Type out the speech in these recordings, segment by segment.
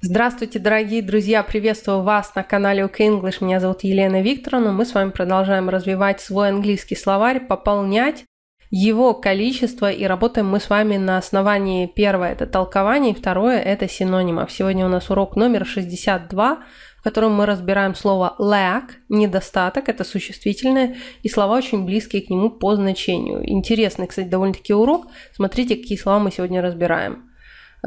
Здравствуйте, дорогие друзья! Приветствую вас на канале UK English. Меня зовут Елена Викторовна. Мы с вами продолжаем развивать свой английский словарь, пополнять его количество и работаем мы с вами на основании первое – это толкование, второе – это синонимов. Сегодня у нас урок номер 62, в котором мы разбираем слово lack – недостаток, это существительное, и слова очень близкие к нему по значению. Интересный, кстати, довольно-таки урок. Смотрите, какие слова мы сегодня разбираем.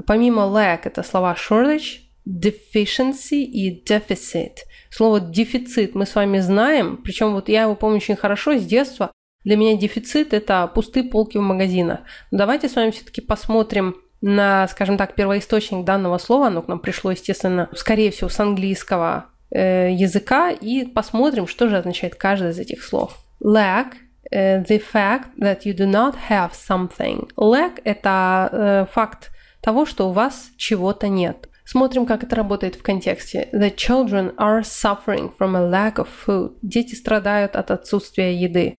Помимо lack это слова shortage, deficiency и deficit. Слово дефицит мы с вами знаем, причем вот я его помню очень хорошо с детства. Для меня дефицит – это пустые полки в магазинах. Но давайте с вами все-таки посмотрим на, скажем так, первоисточник данного слова. Оно к нам пришло, естественно, скорее всего, с английского э, языка. И посмотрим, что же означает каждое из этих слов. Lack э, – the fact that you do not have something. Lack – это э, факт, того, что у вас чего-то нет. Смотрим, как это работает в контексте. The children are suffering from a lack of food. Дети страдают от отсутствия еды.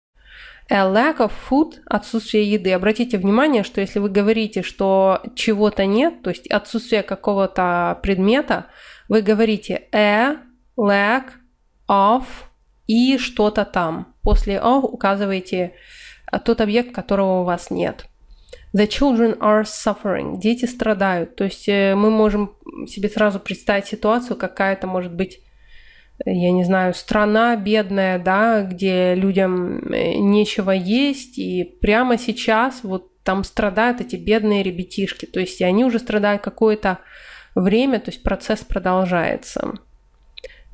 A lack of food – отсутствие еды. Обратите внимание, что если вы говорите, что чего-то нет, то есть отсутствие какого-то предмета, вы говорите a lack of и что-то там. После of указываете тот объект, которого у вас нет. The children are suffering. Дети страдают. То есть э, мы можем себе сразу представить ситуацию, какая это может быть э, я не знаю, страна бедная, да, где людям э, нечего есть, и прямо сейчас вот там страдают эти бедные ребятишки, то есть они уже страдают какое-то время, то есть процесс продолжается.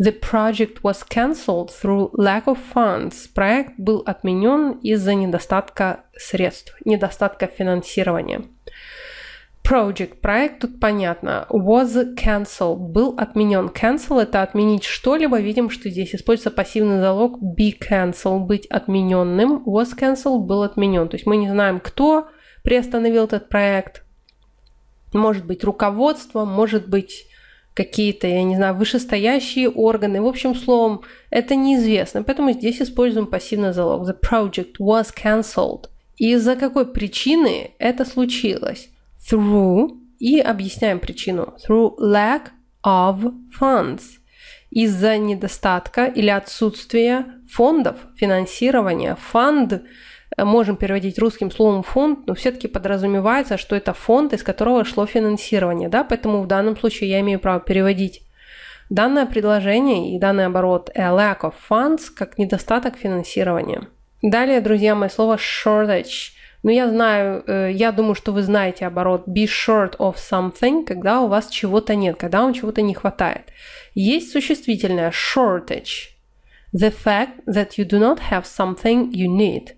The project was cancelled through lack of funds. Проект был отменен из-за недостатка средств, недостатка финансирования. Project, проект, тут понятно, was cancelled, был отменен. Cancel – это отменить что-либо, видим, что здесь используется пассивный залог be cancelled, быть отмененным. Was cancelled, был отменен. То есть мы не знаем, кто приостановил этот проект, может быть руководство, может быть какие-то, я не знаю, вышестоящие органы. В общем, словом, это неизвестно. Поэтому здесь используем пассивный залог. The project was cancelled. Из-за какой причины это случилось? Through и объясняем причину. Through lack of funds. Из-за недостатка или отсутствия фондов финансирования. Фонд Fund можем переводить русским словом фонд, но все-таки подразумевается, что это фонд, из которого шло финансирование, да, поэтому в данном случае я имею право переводить данное предложение и данный оборот a lack of funds как недостаток финансирования. Далее, друзья, мои, слово shortage. Ну, я знаю, э, я думаю, что вы знаете оборот be short of something, когда у вас чего-то нет, когда вам чего-то не хватает. Есть существительное shortage. The fact that you do not have something you need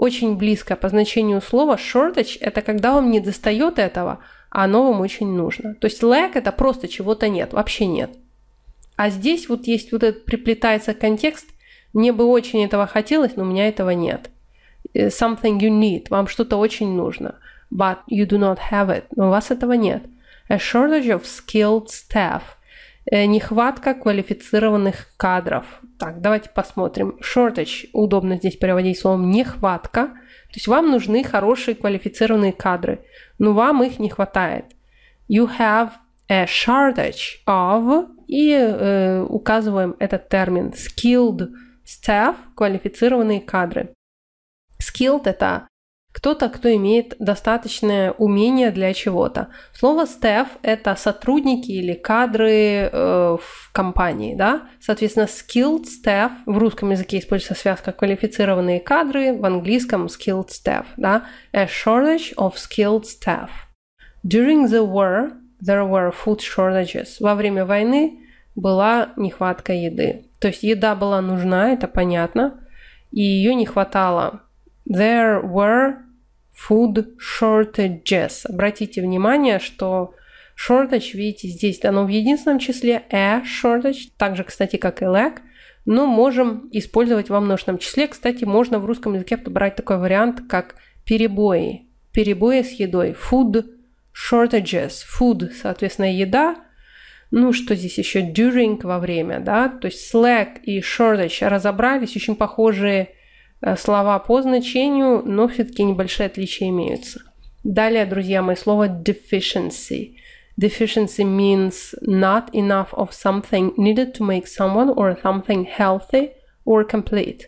очень близко по значению слова shortage – это когда вам не достает этого, а оно вам очень нужно. То есть lack – это просто чего-то нет, вообще нет. А здесь вот есть вот этот приплетается контекст, мне бы очень этого хотелось, но у меня этого нет. Э, something you need, вам что-то очень нужно, but you do not have it, но у вас этого нет. A shortage of skilled staff э, – нехватка квалифицированных кадров, так, давайте посмотрим. Shortage, удобно здесь переводить словом нехватка. То есть вам нужны хорошие квалифицированные кадры, но вам их не хватает. You have a shortage of, и э, указываем этот термин, skilled staff, квалифицированные кадры. Skilled – это кто-то, кто имеет достаточное умение для чего-то. Слово staff – это сотрудники или кадры э, в компании, да? Соответственно, skilled staff в русском языке используется связка квалифицированные кадры, в английском skilled staff, да? A shortage of skilled staff. During the war there were food shortages. Во время войны была нехватка еды. То есть еда была нужна, это понятно, и ее не хватало There were food shortages. Обратите внимание, что shortage, видите, здесь оно в единственном числе, a shortage, так же, кстати, как и lack, но можем использовать во множественном числе. Кстати, можно в русском языке подобрать такой вариант, как перебои. Перебои с едой. Food shortages. Food, соответственно, еда. Ну, что здесь еще? During, во время, да? То есть slack и shortage разобрались, очень похожие Э, слова по значению, но все-таки небольшие отличия имеются. Далее, друзья мои, слово deficiency. Deficiency means not enough of something needed to make someone or something healthy or complete.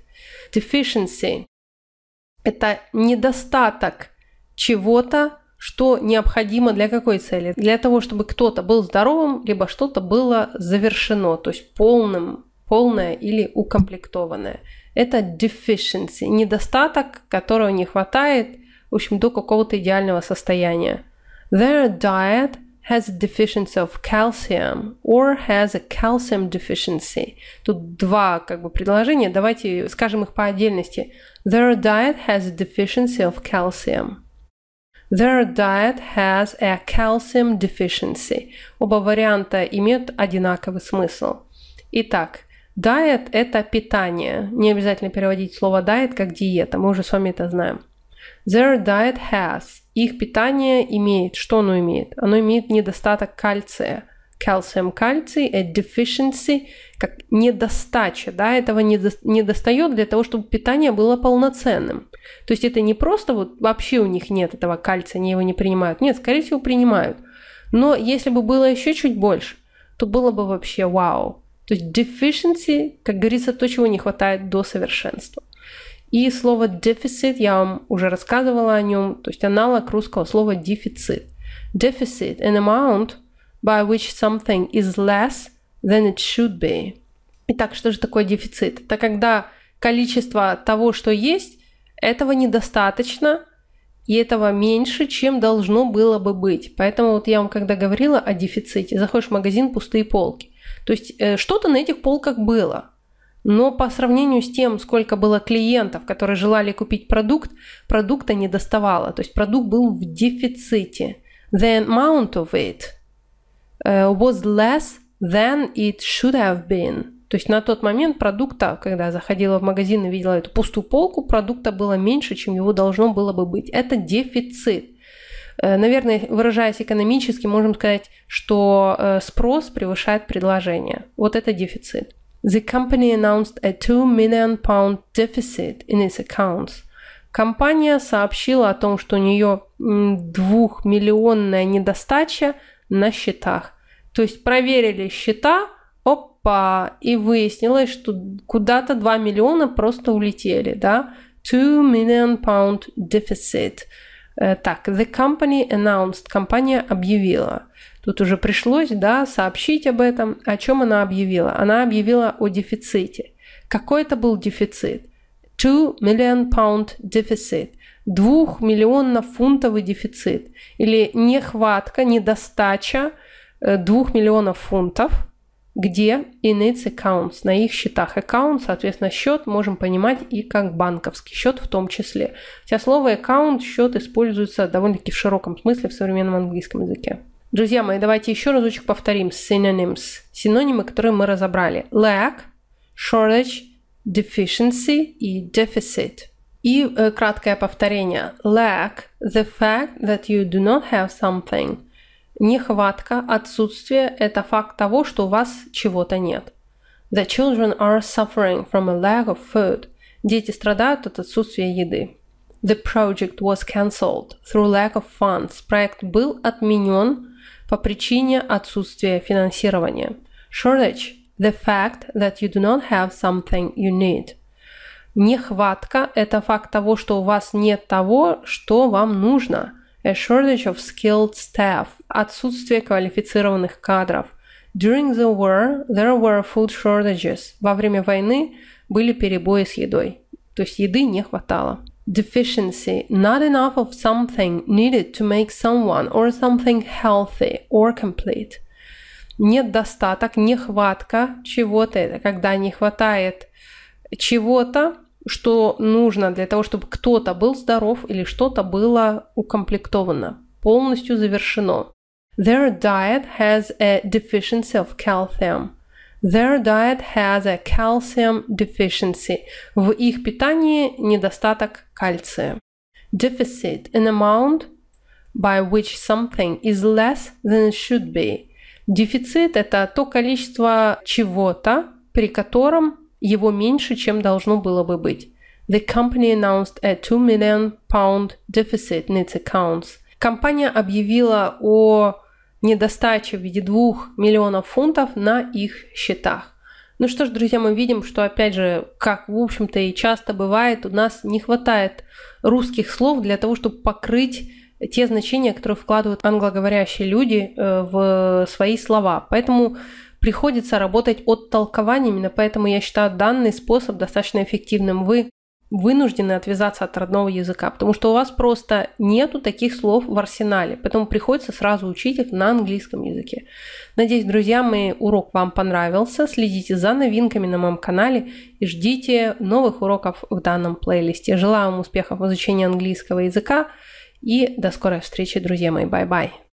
Deficiency – это недостаток чего-то, что необходимо для какой цели? Для того, чтобы кто-то был здоровым, либо что-то было завершено, то есть полным, полное или укомплектованное – это deficiency, недостаток, которого не хватает, в общем, до какого-то идеального состояния. Their diet has a deficiency of calcium or has a calcium deficiency. Тут два как бы предложения, давайте скажем их по отдельности. Their diet has a deficiency of calcium. Their diet has a calcium deficiency. Оба варианта имеют одинаковый смысл. Итак, Diet – это питание. Не обязательно переводить слово diet как диета, мы уже с вами это знаем. Their diet has. Их питание имеет. Что оно имеет? Оно имеет недостаток кальция. Calcium кальций, a deficiency, как недостача, да, этого не достает для того, чтобы питание было полноценным. То есть это не просто вот вообще у них нет этого кальция, они его не принимают. Нет, скорее всего, принимают. Но если бы было еще чуть больше, то было бы вообще вау. То есть deficiency, как говорится, то, чего не хватает до совершенства. И слово дефицит, я вам уже рассказывала о нем, то есть аналог русского слова дефицит. Deficit – an amount by which something is less than it should be. Итак, что же такое дефицит? Это когда количество того, что есть, этого недостаточно, и этого меньше, чем должно было бы быть. Поэтому вот я вам когда говорила о дефиците, заходишь в магазин, пустые полки. То есть э, что-то на этих полках было. Но по сравнению с тем, сколько было клиентов, которые желали купить продукт, продукта не доставало. То есть продукт был в дефиците. The amount of it э, was less than it should have been. То есть на тот момент продукта, когда заходила в магазин и видела эту пустую полку, продукта было меньше, чем его должно было бы быть. Это дефицит. Э, наверное, выражаясь экономически, можем сказать, что э, спрос превышает предложение. Вот это дефицит. The company announced a 2 million pound deficit in its accounts. Компания сообщила о том, что у нее двухмиллионная недостача на счетах. То есть проверили счета, опа, и выяснилось, что куда-то 2 миллиона просто улетели, да? 2 million pound deficit – Э, так, the company announced, компания объявила. Тут уже пришлось, да, сообщить об этом. О чем она объявила? Она объявила о дефиците. Какой это был дефицит? 2 million pound deficit. 2 фунтовый дефицит. Или нехватка, недостача э, двух миллионов фунтов – где in its accounts, на их счетах. Аккаунт, соответственно, счет можем понимать и как банковский счет в том числе. Хотя слово аккаунт, счет используется довольно-таки в широком смысле в современном английском языке. Друзья мои, давайте еще разочек повторим synonyms. Синонимы, которые мы разобрали. Lack, shortage, deficiency и deficit. И э, краткое повторение. Lack, the fact that you do not have something – Нехватка, отсутствие – это факт того, что у вас чего-то нет. The children are suffering from a lack of food. Дети страдают от отсутствия еды. The project was cancelled through lack of funds. Проект был отменен по причине отсутствия финансирования. Shortage – the fact that you do not have something you need. Нехватка – это факт того, что у вас нет того, что вам нужно – a shortage of skilled staff, отсутствие квалифицированных кадров. During the war, there were food shortages. Во время войны были перебои с едой. То есть еды не хватало. Deficiency. Not enough of something needed to make someone or something healthy or complete. Недостаток, нехватка чего-то. Это когда не хватает чего-то, что нужно для того, чтобы кто-то был здоров или что-то было укомплектовано, полностью завершено. Their diet has a deficiency of calcium. Their diet has a calcium deficiency. В их питании недостаток кальция. Deficit – an amount by which something is less than it should be. Дефицит – это то количество чего-то, при котором его меньше, чем должно было бы быть. The company announced a 2 million pound deficit in its accounts. Компания объявила о недостаче в виде 2 миллионов фунтов на их счетах. Ну что ж, друзья, мы видим, что опять же, как в общем-то и часто бывает, у нас не хватает русских слов для того, чтобы покрыть те значения, которые вкладывают англоговорящие люди э, в свои слова. Поэтому приходится работать от именно поэтому я считаю данный способ достаточно эффективным. Вы вынуждены отвязаться от родного языка, потому что у вас просто нету таких слов в арсенале, поэтому приходится сразу учить их на английском языке. Надеюсь, друзья, мои, урок вам понравился. Следите за новинками на моем канале и ждите новых уроков в данном плейлисте. Желаю вам успехов в изучении английского языка и до скорой встречи, друзья мои. Бай-бай!